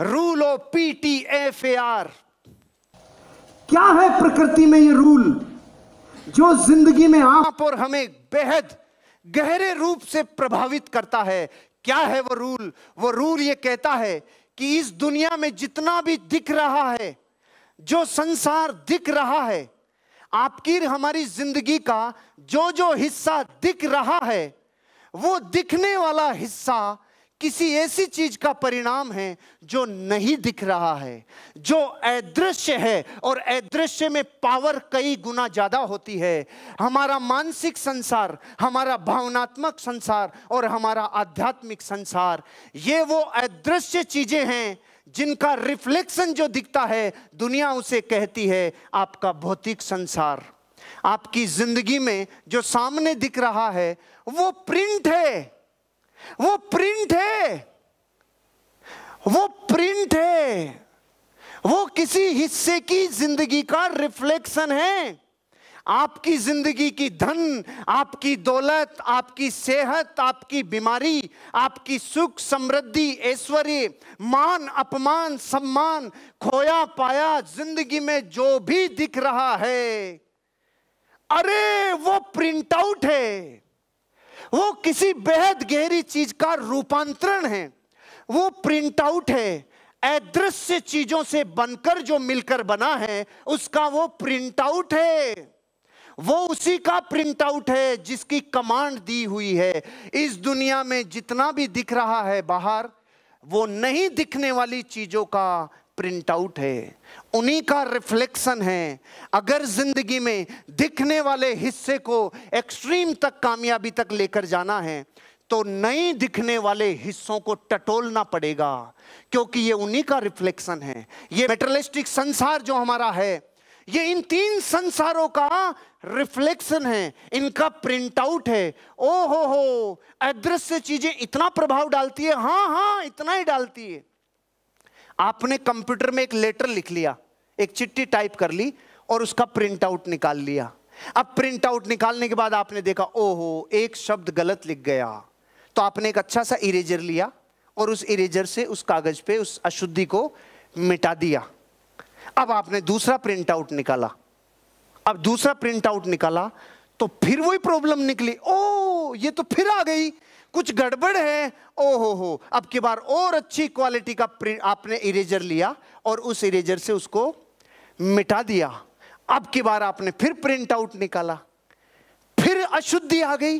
rule of P T F A R क्या है प्रकृति में ये रूल जो जिंदगी में आप और हमें बेहद गहरे रूप से प्रभावित करता है क्या है वो रूल वो रूल ये कहता है कि इस दुनिया में जितना भी दिख रहा है जो संसार दिख रहा है आपकी हमारी जिंदगी का जो जो हिस्सा दिख रहा है वो दिखने वाला हिस्सा किसी ऐसी चीज का परिणाम है जो नहीं दिख रहा है जो अदृश्य है और अदृश्य में पावर कई गुना ज्यादा होती है हमारा मानसिक संसार हमारा भावनात्मक संसार और हमारा आध्यात्मिक संसार ये वो अदृश्य चीजें हैं जिनका रिफ्लेक्शन जो दिखता है दुनिया उसे कहती है आपका भौतिक संसार आपकी जिंदगी में जो सामने दिख रहा है वो प्रिंट है वो प्रिंट है वो प्रिंट है वो किसी हिस्से की जिंदगी का रिफ्लेक्शन है आपकी जिंदगी की धन आपकी दौलत आपकी सेहत आपकी बीमारी आपकी सुख समृद्धि ऐश्वर्य मान अपमान सम्मान खोया पाया जिंदगी में जो भी दिख रहा है अरे वो प्रिंट आउट है वो किसी बेहद गहरी चीज का रूपांतरण है वो प्रिंट आउट है अदृश्य चीजों से बनकर जो मिलकर बना है उसका वो प्रिंट आउट है वो उसी का प्रिंट आउट है जिसकी कमांड दी हुई है इस दुनिया में जितना भी दिख रहा है बाहर वो नहीं दिखने वाली चीजों का प्रिंट आउट है उन्हीं का रिफ्लेक्शन है अगर जिंदगी में दिखने वाले हिस्से को एक्सट्रीम तक कामयाबी तक लेकर जाना है तो नई दिखने वाले हिस्सों को टटोलना पड़ेगा क्योंकि ये उन्हीं का रिफ्लेक्शन है ये मेटरलिस्टिक संसार जो हमारा है ये इन तीन संसारों का रिफ्लेक्शन है इनका प्रिंट आउट है ओ हो हो अदृश्य चीजें इतना प्रभाव डालती है हाँ हाँ इतना ही डालती है आपने कंप्यूटर में एक लेटर लिख लिया एक चिट्ठी टाइप कर ली और उसका प्रिंट आउट निकाल लिया अब प्रिंट आउट निकालने के बाद आपने देखा ओहो एक शब्द गलत लिख गया तो आपने एक अच्छा सा इरेजर लिया और उस इरेजर से उस कागज पे उस अशुद्धि को मिटा दिया अब आपने दूसरा प्रिंट आउट निकाला अब दूसरा प्रिंट आउट निकाला तो फिर वही प्रॉब्लम निकली ओ ये तो फिर आ गई कुछ गड़बड़ है ओ हो हो अब की बार और अच्छी क्वालिटी का आपने इरेजर लिया और उस इरेजर से उसको मिटा दिया अब की बार आपने फिर प्रिंट आउट निकाला फिर अशुद्धि आ गई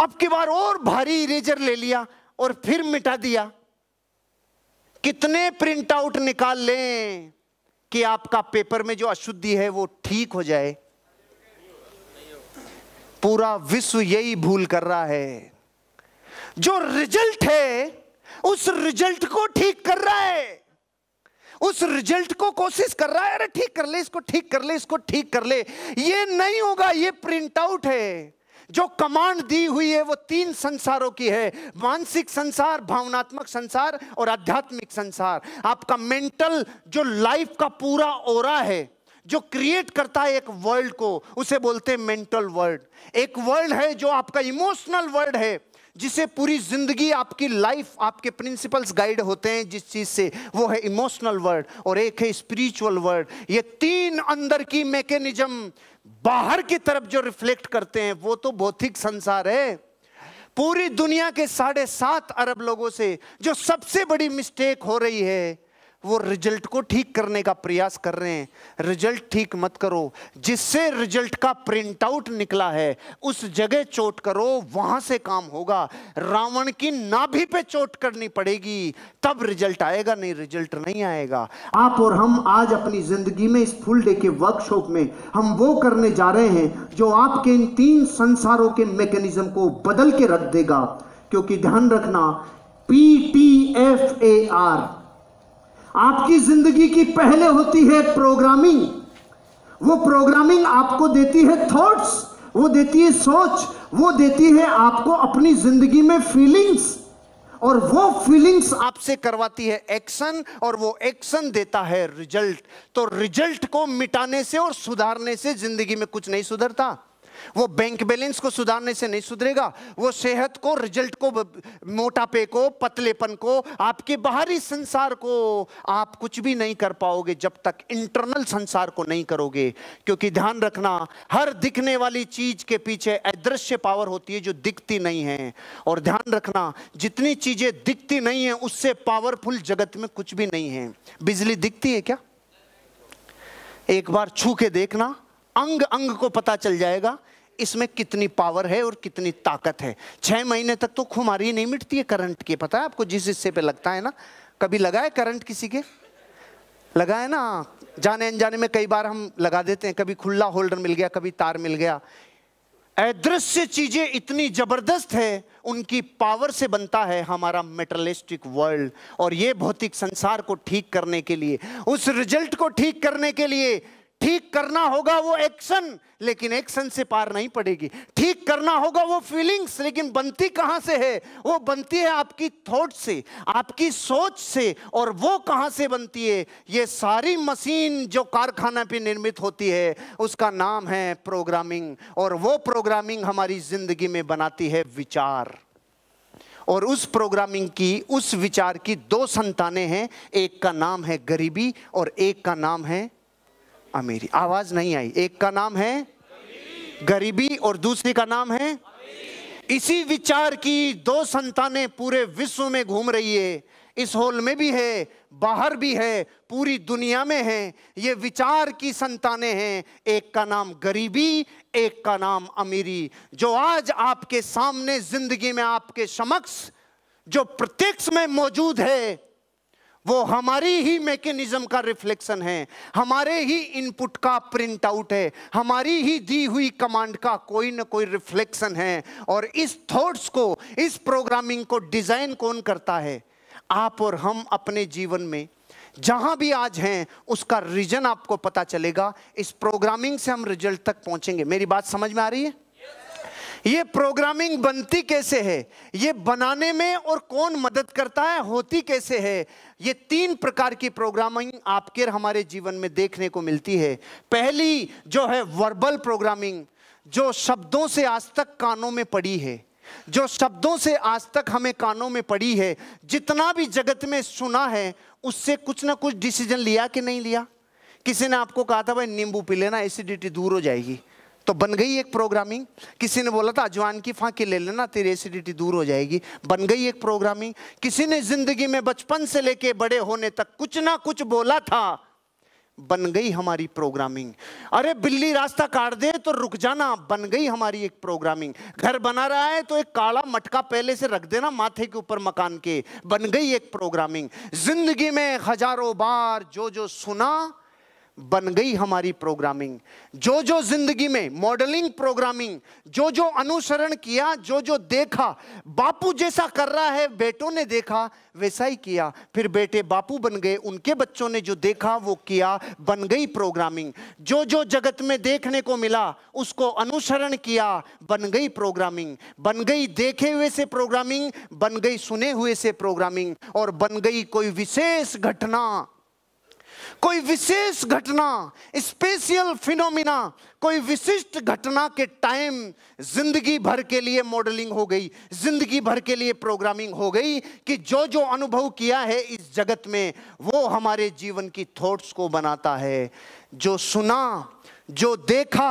अब की बार और भारी इरेजर ले लिया और फिर मिटा दिया कितने प्रिंट आउट निकाल लें कि आपका पेपर में जो अशुद्धि है वो ठीक हो जाए पूरा विश्व यही भूल कर रहा है जो रिजल्ट है उस रिजल्ट को ठीक कर रहा है उस रिजल्ट को कोशिश कर रहा है अरे ठीक कर ले इसको ठीक कर ले इसको ठीक कर ले ये नहीं होगा ये प्रिंट आउट है जो कमांड दी हुई है वो तीन संसारों की है मानसिक संसार भावनात्मक संसार और आध्यात्मिक संसार आपका मेंटल जो लाइफ का पूरा ओरा है जो क्रिएट करता है एक वर्ल्ड को उसे बोलते हैं मेंटल वर्ल्ड एक वर्ल्ड है जो आपका इमोशनल वर्ल्ड है जिसे पूरी जिंदगी आपकी लाइफ आपके प्रिंसिपल्स गाइड होते हैं जिस चीज से वो है इमोशनल वर्ड और एक है स्पिरिचुअल वर्ड ये तीन अंदर की मैकेनिज्म बाहर की तरफ जो रिफ्लेक्ट करते हैं वो तो भौतिक संसार है पूरी दुनिया के साढ़े सात अरब लोगों से जो सबसे बड़ी मिस्टेक हो रही है वो रिजल्ट को ठीक करने का प्रयास कर रहे हैं रिजल्ट ठीक मत करो जिससे रिजल्ट का प्रिंट आउट निकला है उस जगह चोट करो वहां से काम होगा रावण की नाभि पे चोट करनी पड़ेगी तब रिजल्ट आएगा नहीं रिजल्ट नहीं आएगा आप और हम आज अपनी जिंदगी में इस फुल डे के वर्कशॉप में हम वो करने जा रहे हैं जो आपके इन तीन संसारों के मैकेनिज्म को बदल के रख देगा क्योंकि ध्यान रखना P T F A R आपकी जिंदगी की पहले होती है प्रोग्रामिंग वो प्रोग्रामिंग आपको देती है थॉट्स वो देती है सोच वो देती है आपको अपनी जिंदगी में फीलिंग्स और वो फीलिंग्स आपसे करवाती है एक्शन और वो एक्शन देता है रिजल्ट तो रिजल्ट को मिटाने से और सुधारने से जिंदगी में कुछ नहीं सुधरता वो बैंक बैलेंस को सुधारने से नहीं सुधरेगा वो सेहत को रिजल्ट को मोटापे को पतलेपन को आपके बाहरी संसार को आप कुछ भी नहीं कर पाओगे जब तक इंटरनल संसार को नहीं करोगे क्योंकि ध्यान रखना हर दिखने वाली चीज के पीछे अदृश्य पावर होती है जो दिखती नहीं है और ध्यान रखना जितनी चीजें दिखती नहीं है उससे पावरफुल जगत में कुछ भी नहीं है बिजली दिखती है क्या एक बार छू के देखना अंग अंग को पता चल जाएगा इसमें कितनी पावर है और कितनी ताकत है छह महीने तक तो खुमारी नहीं मिटती है करंट की पता है आपको जिस हिस्से पे लगता है ना कभी लगा है करंट किसी के लगा है ना जाने अनजाने में कई बार हम लगा देते हैं कभी खुला होल्डर मिल गया कभी तार मिल गया अदृश्य चीजें इतनी जबरदस्त है उनकी पावर से बनता है हमारा मेटलिस्टिक वर्ल्ड और ये भौतिक संसार को ठीक करने के लिए उस रिजल्ट को ठीक करने के लिए ठीक करना होगा वो एक्शन लेकिन एक्शन से पार नहीं पड़ेगी ठीक करना होगा वो फीलिंग्स लेकिन बनती कहाँ से है वो बनती है आपकी थॉट से आपकी सोच से और वो कहां से बनती है ये सारी मशीन जो कारखाना पे निर्मित होती है उसका नाम है प्रोग्रामिंग और वो प्रोग्रामिंग हमारी जिंदगी में बनाती है विचार और उस प्रोग्रामिंग की उस विचार की दो संतानें हैं एक का नाम है गरीबी और एक का नाम है अमीरी आवाज नहीं आई एक का नाम है गरीबी और दूसरी का नाम है इसी विचार की दो संतानें पूरे विश्व में घूम रही है इस हॉल में भी है बाहर भी है पूरी दुनिया में है ये विचार की संतानें हैं एक का नाम गरीबी एक का नाम अमीरी जो आज आपके सामने जिंदगी में आपके समक्ष जो प्रत्यक्ष में मौजूद है वो हमारी ही मैकेनिज्म का रिफ्लेक्शन है हमारे ही इनपुट का प्रिंट आउट है हमारी ही दी हुई कमांड का कोई ना कोई रिफ्लेक्शन है और इस थॉट्स को इस प्रोग्रामिंग को डिजाइन कौन करता है आप और हम अपने जीवन में जहां भी आज हैं उसका रीजन आपको पता चलेगा इस प्रोग्रामिंग से हम रिजल्ट तक पहुंचेंगे मेरी बात समझ में आ रही है ये प्रोग्रामिंग बनती कैसे है ये बनाने में और कौन मदद करता है होती कैसे है ये तीन प्रकार की प्रोग्रामिंग आपके हमारे जीवन में देखने को मिलती है पहली जो है वर्बल प्रोग्रामिंग जो शब्दों से आज तक कानों में पड़ी है जो शब्दों से आज तक हमें कानों में पड़ी है जितना भी जगत में सुना है उससे कुछ ना कुछ डिसीजन लिया कि नहीं लिया किसी ने आपको कहा था भाई नींबू पी लेना एसिडिटी दूर हो जाएगी तो बन गई एक प्रोग्रामिंग किसी ने बोला था अजवान की फांकी ले लेना तेरी एसिडिटी दूर हो जाएगी बन गई एक प्रोग्रामिंग किसी ने जिंदगी में बचपन से लेके बड़े होने तक कुछ ना कुछ बोला था बन गई हमारी प्रोग्रामिंग अरे बिल्ली रास्ता काट दे तो रुक जाना बन गई हमारी एक प्रोग्रामिंग घर बना रहा है तो एक काला मटका पहले से रख देना माथे के ऊपर मकान के बन गई एक प्रोग्रामिंग जिंदगी में हजारों बार जो जो सुना बन गई हमारी प्रोग्रामिंग जो जो जिंदगी में मॉडलिंग प्रोग्रामिंग जो जो अनुसरण किया जो जो देखा बापू जैसा कर रहा है बेटों ने देखा वैसा ही किया फिर बेटे बापू बन गए उनके बच्चों ने जो देखा वो किया बन गई प्रोग्रामिंग जो जो जगत में देखने को मिला उसको अनुसरण किया बन गई प्रोग्रामिंग बन गई देखे हुए से प्रोग्रामिंग बन गई सुने हुए से प्रोग्रामिंग और बन गई कोई विशेष घटना कोई विशेष घटना स्पेशल फिनोमिना कोई विशिष्ट घटना के टाइम जिंदगी भर के लिए मॉडलिंग हो गई जिंदगी भर के लिए प्रोग्रामिंग हो गई कि जो जो अनुभव किया है इस जगत में वो हमारे जीवन की थॉट्स को बनाता है जो सुना जो देखा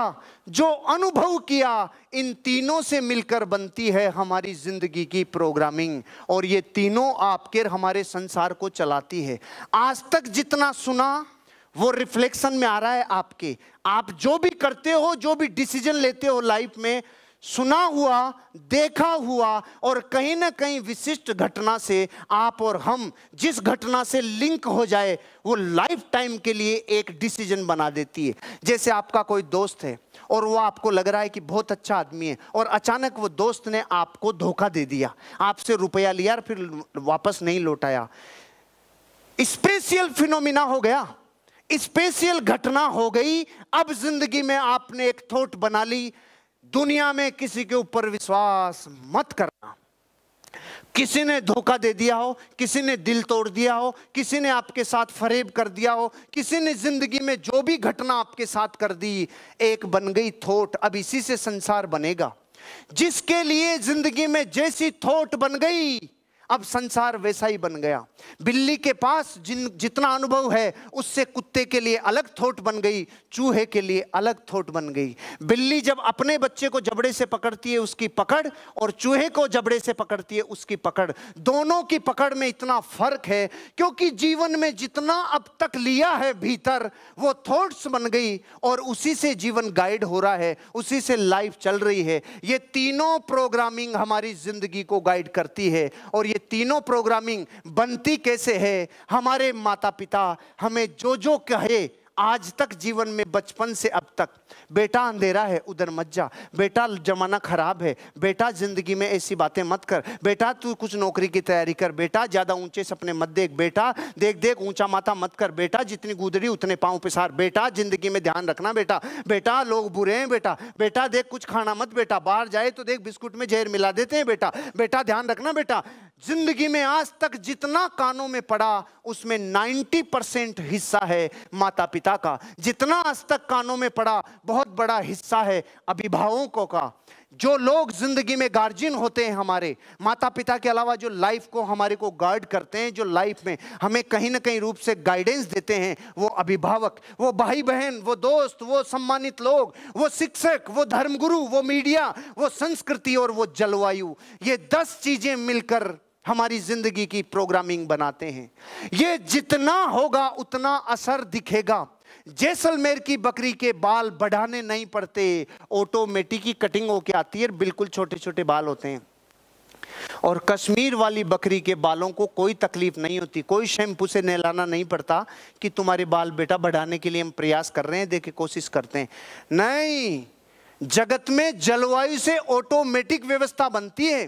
जो अनुभव किया इन तीनों से मिलकर बनती है हमारी जिंदगी की प्रोग्रामिंग और ये तीनों आपके हमारे संसार को चलाती है आज तक जितना सुना वो रिफ्लेक्शन में आ रहा है आपके आप जो भी करते हो जो भी डिसीजन लेते हो लाइफ में सुना हुआ देखा हुआ और कहीं ना कहीं विशिष्ट घटना से आप और हम जिस घटना से लिंक हो जाए वो लाइफ टाइम के लिए एक डिसीजन बना देती है जैसे आपका कोई दोस्त है और वो आपको लग रहा है कि बहुत अच्छा आदमी है और अचानक वो दोस्त ने आपको धोखा दे दिया आपसे रुपया लिया और फिर वापस नहीं लौटाया स्पेशियल फिनोमिना हो गया स्पेशियल घटना हो गई अब जिंदगी में आपने एक थॉट बना ली दुनिया में किसी के ऊपर विश्वास मत करना किसी ने धोखा दे दिया हो किसी ने दिल तोड़ दिया हो किसी ने आपके साथ फरेब कर दिया हो किसी ने जिंदगी में जो भी घटना आपके साथ कर दी एक बन गई थोट अब इसी से संसार बनेगा जिसके लिए जिंदगी में जैसी थोट बन गई अब संसार वैसा ही बन गया बिल्ली के पास जिन जितना अनुभव है उससे कुत्ते के लिए अलग थोट बन गई चूहे के लिए अलग थोट बन गई बिल्ली जब अपने बच्चे को जबड़े से पकड़ती है उसकी पकड़ और चूहे को जबड़े से पकड़ती है उसकी पकड़ दोनों की पकड़ में इतना फर्क है क्योंकि जीवन में जितना अब तक लिया है भीतर वो थॉट्स बन गई और उसी से जीवन गाइड हो रहा है उसी से लाइफ चल रही है ये तीनों प्रोग्रामिंग हमारी जिंदगी को गाइड करती है और ये तीनों प्रोग्रामिंग बनती कैसे है हमारे माता पिता हमें जो जो कहे आज तक जीवन में बचपन से अब तक बेटा अंधेरा है उधर मत जा बेटा जमाना खराब है बेटा जिंदगी में ऐसी बातें मत कर बेटा तू कुछ नौकरी की तैयारी कर बेटा ज़्यादा ऊंचे सपने मत देख बेटा देख देख ऊंचा माथा मत कर बेटा जितनी गुदड़ी उतने पाँव पिसार बेटा जिंदगी में ध्यान रखना बेटा बेटा लोग बुरे हैं बेटा बेटा देख कुछ खाना मत बेटा बाहर जाए तो देख बिस्कुट में जहर मिला देते हैं बेटा बेटा ध्यान रखना बेटा जिंदगी में आज तक जितना कानों में पड़ा उसमें 90 परसेंट हिस्सा है माता पिता का जितना आज तक कानों में पड़ा बहुत बड़ा हिस्सा है अभिभावकों का जो लोग जिंदगी में गार्जियन होते हैं हमारे माता पिता के अलावा जो लाइफ को हमारे को गार्ड करते हैं जो लाइफ में हमें कहीं ना कहीं रूप से गाइडेंस देते हैं वो अभिभावक वो भाई बहन वो दोस्त वो सम्मानित लोग वो शिक्षक वो धर्मगुरु वो मीडिया वो संस्कृति और वो जलवायु ये दस चीजें मिलकर हमारी जिंदगी की प्रोग्रामिंग बनाते हैं ये जितना होगा उतना असर दिखेगा जैसलमेर की बकरी के बाल बढ़ाने नहीं पड़ते ऑटोमेटिक की कटिंग होके आती है बिल्कुल छोटे छोटे बाल होते हैं और कश्मीर वाली बकरी के बालों को कोई तकलीफ नहीं होती कोई शैम्पू से नहलाना नहीं पड़ता कि तुम्हारे बाल बेटा बढ़ाने के लिए हम प्रयास कर रहे हैं देखे कोशिश करते हैं नहीं जगत में जलवायु से ऑटोमेटिक व्यवस्था बनती है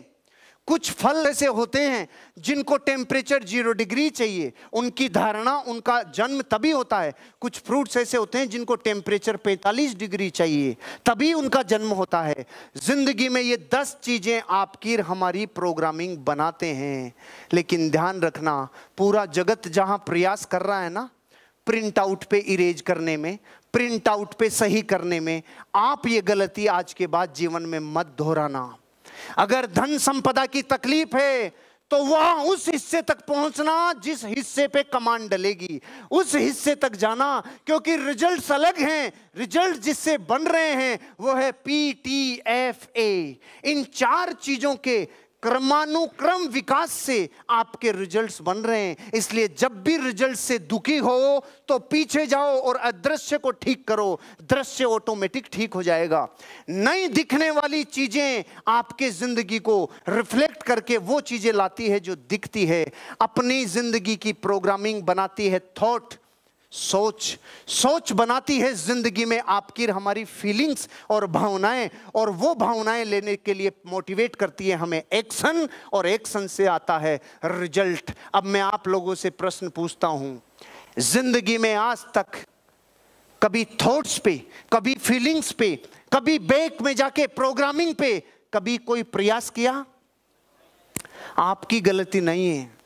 कुछ फल ऐसे होते हैं जिनको टेम्परेचर जीरो डिग्री चाहिए उनकी धारणा उनका जन्म तभी होता है कुछ फ्रूट्स ऐसे होते हैं जिनको टेम्परेचर 45 डिग्री चाहिए तभी उनका जन्म होता है ज़िंदगी में ये 10 चीज़ें आपकी हमारी प्रोग्रामिंग बनाते हैं लेकिन ध्यान रखना पूरा जगत जहाँ प्रयास कर रहा है ना प्रिंट आउट पे इरेज करने में प्रिंट आउट पे सही करने में आप ये गलती आज के बाद जीवन में मत दोहराना अगर धन संपदा की तकलीफ है तो वह उस हिस्से तक पहुंचना जिस हिस्से पे कमांड डलेगी उस हिस्से तक जाना क्योंकि रिजल्ट्स अलग हैं रिजल्ट जिससे बन रहे हैं वो है पी टी एफ ए इन चार चीजों के क्रमानुक्रम विकास से आपके रिजल्ट्स बन रहे हैं इसलिए जब भी रिजल्ट से दुखी हो तो पीछे जाओ और अदृश्य को ठीक करो दृश्य ऑटोमेटिक ठीक हो जाएगा नई दिखने वाली चीजें आपके जिंदगी को रिफ्लेक्ट करके वो चीजें लाती है जो दिखती है अपनी जिंदगी की प्रोग्रामिंग बनाती है थॉट सोच सोच बनाती है जिंदगी में आपकी हमारी फीलिंग्स और भावनाएं और वो भावनाएं लेने के लिए मोटिवेट करती है हमें एक्शन और एक्शन से आता है रिजल्ट अब मैं आप लोगों से प्रश्न पूछता हूं जिंदगी में आज तक कभी थॉट्स पे कभी फीलिंग्स पे कभी बैक में जाके प्रोग्रामिंग पे कभी कोई प्रयास किया आपकी गलती नहीं है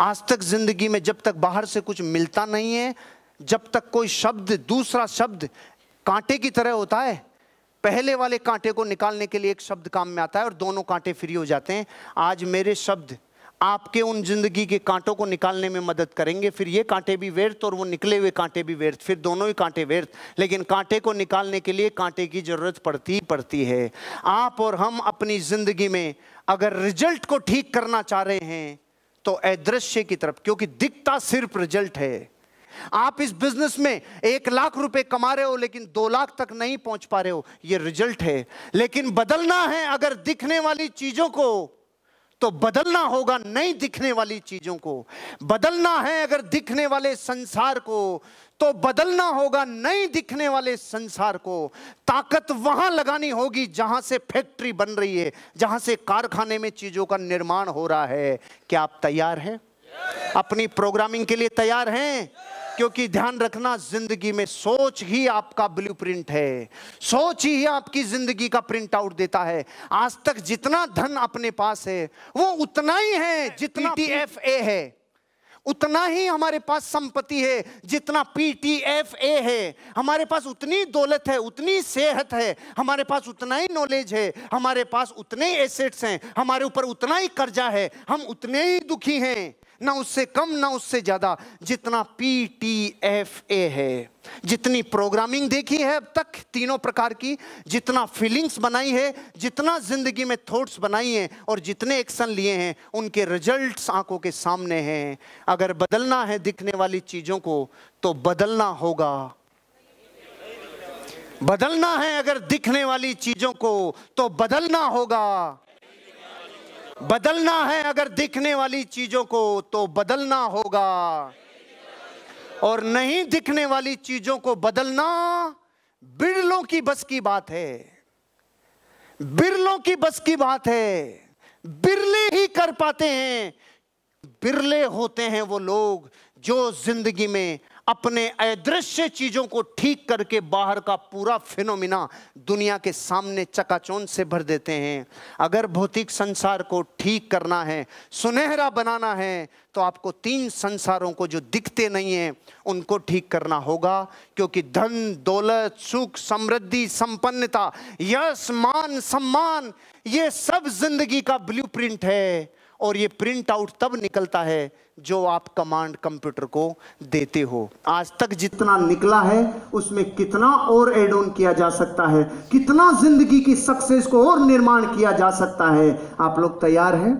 आज तक जिंदगी में जब तक बाहर से कुछ मिलता नहीं है जब तक कोई शब्द दूसरा शब्द कांटे की तरह होता है पहले वाले कांटे को निकालने के लिए एक शब्द काम में आता है और दोनों कांटे फ्री हो जाते हैं आज मेरे शब्द आपके उन जिंदगी के कांटों को निकालने में मदद करेंगे फिर ये कांटे भी व्यर्थ और वो निकले हुए कांटे भी व्यर्थ फिर दोनों ही कांटे व्यर्थ लेकिन कांटे को निकालने के लिए कांटे की जरूरत पड़ती पड़ती है आप और हम अपनी जिंदगी में अगर रिजल्ट को ठीक करना चाह रहे हैं तो अदृश्य की तरफ क्योंकि दिखता सिर्फ रिजल्ट है आप इस बिजनेस में एक लाख रुपए कमा रहे हो लेकिन दो लाख तक नहीं पहुंच पा रहे हो ये रिजल्ट है लेकिन बदलना है अगर दिखने वाली चीजों को तो बदलना होगा नहीं दिखने वाली चीजों को बदलना है अगर दिखने वाले संसार को तो बदलना होगा नहीं दिखने वाले संसार को ताकत वहां लगानी होगी जहां से फैक्ट्री बन रही है जहां से कारखाने में चीजों का निर्माण हो रहा है क्या आप तैयार हैं अपनी प्रोग्रामिंग के लिए तैयार हैं क्योंकि ध्यान रखना जिंदगी में सोच ही आपका ब्लू प्रिंट है सोच ही आपकी जिंदगी का प्रिंट आउट देता है आज तक जितना धन अपने पास है वो उतना ही है जितना ए है उतना ही हमारे पास संपत्ति है जितना पी टी एफ ए है हमारे पास उतनी दौलत है उतनी सेहत है हमारे पास उतना ही नॉलेज है हमारे पास उतने एसेट्स हैं हमारे ऊपर उतना ही कर्जा है हम उतने ही दुखी हैं ना उससे कम ना उससे ज़्यादा जितना पी टी एफ ए है जितनी प्रोग्रामिंग देखी है अब तक तीनों प्रकार की जितना फीलिंग्स बनाई है जितना जिंदगी में थॉट्स बनाई हैं और जितने एक्शन लिए हैं उनके रिजल्ट्स आंखों के सामने हैं अगर बदलना है दिखने वाली चीज़ों को तो बदलना होगा बदलना है अगर दिखने वाली चीज़ों को तो बदलना होगा बदलना है अगर दिखने वाली चीजों को तो बदलना होगा और नहीं दिखने वाली चीजों को बदलना बिरलों की बस की बात है बिरलों की बस की बात है बिरले ही कर पाते हैं बिरले होते हैं वो लोग जो जिंदगी में अपने अदृश्य चीजों को ठीक करके बाहर का पूरा फिनोमिना दुनिया के सामने चकाचौन से भर देते हैं अगर भौतिक संसार को ठीक करना है सुनहरा बनाना है तो आपको तीन संसारों को जो दिखते नहीं हैं उनको ठीक करना होगा क्योंकि धन दौलत सुख समृद्धि संपन्नता यश मान सम्मान ये सब जिंदगी का ब्लूप्रिंट है और ये प्रिंट आउट तब निकलता है जो आप कमांड कंप्यूटर को देते हो आज तक जितना निकला है उसमें कितना और एड ऑन किया जा सकता है कितना जिंदगी की सक्सेस को और निर्माण किया जा सकता है आप लोग तैयार हैं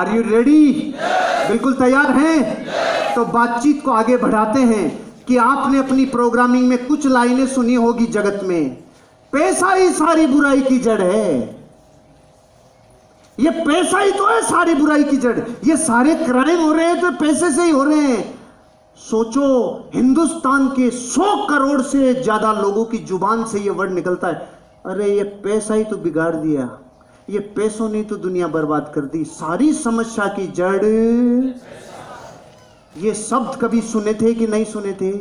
आर यू रेडी बिल्कुल तैयार हैं तो बातचीत को आगे बढ़ाते हैं कि आपने अपनी प्रोग्रामिंग में कुछ लाइनें सुनी होगी जगत में पैसा ही सारी बुराई की जड़ है ये पैसा ही तो है सारी बुराई की जड़ ये सारे क्राइम हो रहे हैं तो पैसे से ही हो रहे हैं सोचो हिंदुस्तान के 100 करोड़ से ज्यादा लोगों की जुबान से ये वर्ड निकलता है अरे ये पैसा ही तो बिगाड़ दिया ये पैसों ने तो दुनिया बर्बाद कर दी सारी समस्या की जड़ ये शब्द कभी सुने थे कि नहीं सुने थे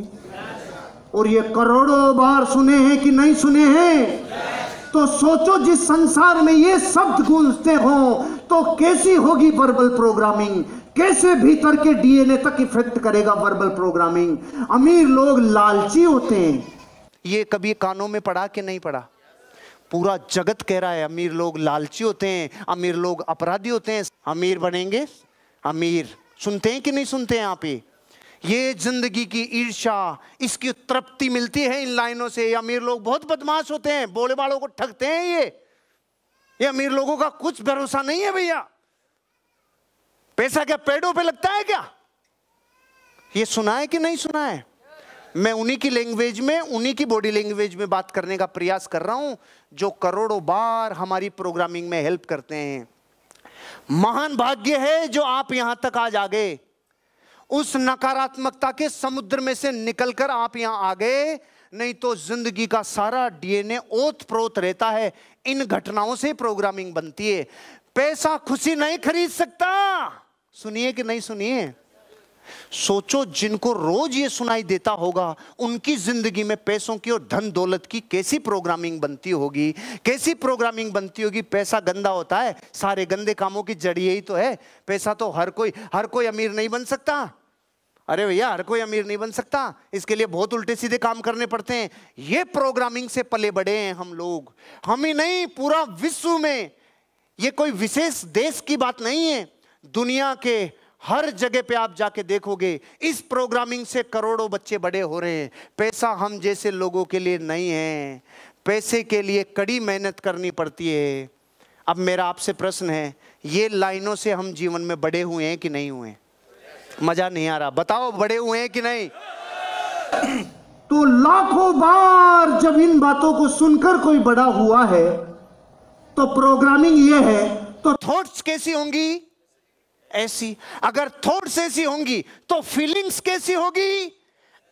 और ये करोड़ों बार सुने हैं कि नहीं सुने हैं तो सोचो जिस संसार में ये शब्द गूंजते हों तो कैसी होगी वर्बल प्रोग्रामिंग कैसे भीतर के डीएनए तक इफेक्ट करेगा वर्बल प्रोग्रामिंग अमीर लोग लालची होते हैं ये कभी कानों में पड़ा कि नहीं पड़ा पूरा जगत कह रहा है अमीर लोग लालची होते हैं अमीर लोग अपराधी होते हैं अमीर बनेंगे अमीर सुनते हैं कि नहीं सुनते हैं आप ही ये जिंदगी की ईर्षा इसकी तृप्ति मिलती है इन लाइनों से अमीर लोग बहुत बदमाश होते हैं बोले बालों को ठगते हैं ये ये अमीर लोगों का कुछ भरोसा नहीं है भैया पैसा क्या पेड़ों पे लगता है क्या ये सुना है कि नहीं सुना है मैं उन्हीं की लैंग्वेज में उन्हीं की बॉडी लैंग्वेज में बात करने का प्रयास कर रहा हूं जो करोड़ों बार हमारी प्रोग्रामिंग में हेल्प करते हैं महान भाग्य है जो आप यहां तक आज आ गए उस नकारात्मकता के समुद्र में से निकलकर आप यहां आ गए नहीं तो जिंदगी का सारा डीएनए ओत प्रोत रहता है इन घटनाओं से प्रोग्रामिंग बनती है पैसा खुशी नहीं खरीद सकता सुनिए कि नहीं सुनिए सोचो जिनको रोज ये सुनाई देता होगा उनकी जिंदगी में पैसों की और धन दौलत की कैसी प्रोग्रामिंग बनती होगी कैसी प्रोग्रामिंग बनती होगी पैसा गंदा होता है सारे गंदे कामों की जड़ी यही तो है पैसा तो हर कोई हर कोई अमीर नहीं बन सकता अरे भैया हर कोई अमीर नहीं बन सकता इसके लिए बहुत उल्टे सीधे काम करने पड़ते हैं ये प्रोग्रामिंग से पले बड़े हैं हम लोग हम ही नहीं पूरा विश्व में ये कोई विशेष देश की बात नहीं है दुनिया के हर जगह पे आप जाके देखोगे इस प्रोग्रामिंग से करोड़ों बच्चे बड़े हो रहे हैं पैसा हम जैसे लोगों के लिए नहीं है पैसे के लिए कड़ी मेहनत करनी पड़ती है अब मेरा आपसे प्रश्न है ये लाइनों से हम जीवन में बड़े हुए हैं कि नहीं हुए हैं मजा नहीं आ रहा बताओ बड़े हुए हैं कि नहीं तो लाखों बार जब इन बातों को सुनकर कोई बड़ा हुआ है तो प्रोग्रामिंग ये है तो थॉट्स कैसी होंगी ऐसी अगर थॉट्स ऐसी होंगी तो फीलिंग्स कैसी होगी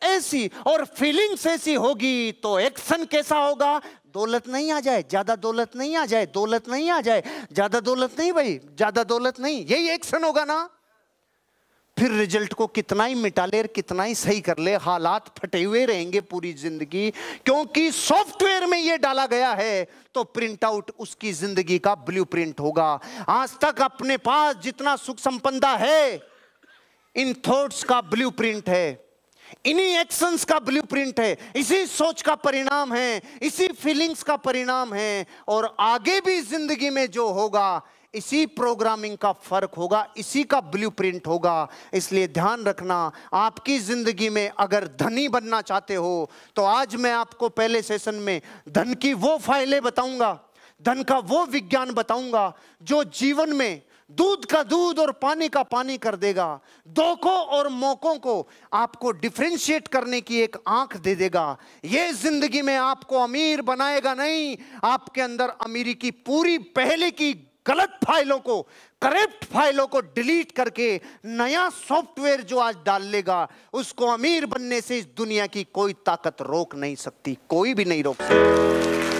ऐसी और फीलिंग्स ऐसी होगी तो एक्शन कैसा होगा दौलत नहीं आ जाए ज्यादा दौलत नहीं आ जाए दौलत नहीं आ जाए ज्यादा दौलत नहीं भाई ज्यादा दौलत नहीं यही एक्शन होगा ना फिर रिजल्ट को कितना ही मिटा ले कितना ही सही कर ले हालात फटे हुए रहेंगे पूरी जिंदगी क्योंकि सॉफ्टवेयर में यह डाला गया है तो प्रिंट आउट उसकी जिंदगी का ब्लूप्रिंट होगा आज तक अपने पास जितना सुख संपन्नता है इन थॉट्स का ब्लूप्रिंट है इन्हीं एक्शंस का ब्लूप्रिंट है इसी सोच का परिणाम है इसी फीलिंग्स का परिणाम है और आगे भी जिंदगी में जो होगा इसी प्रोग्रामिंग का फर्क होगा इसी का ब्लूप्रिंट होगा इसलिए ध्यान रखना आपकी ज़िंदगी में अगर धनी बनना चाहते हो तो आज मैं आपको पहले सेशन में धन की वो फाइलें बताऊंगा धन का वो विज्ञान बताऊंगा जो जीवन में दूध का दूध और पानी का पानी कर देगा धोखों और मौकों को आपको डिफ्रेंशिएट करने की एक आंख दे देगा यह जिंदगी में आपको अमीर बनाएगा नहीं आपके अंदर अमीरी की पूरी पहले की गलत फाइलों को करेप्ट फाइलों को डिलीट करके नया सॉफ्टवेयर जो आज डाल लेगा उसको अमीर बनने से इस दुनिया की कोई ताकत रोक नहीं सकती कोई भी नहीं रोक सकती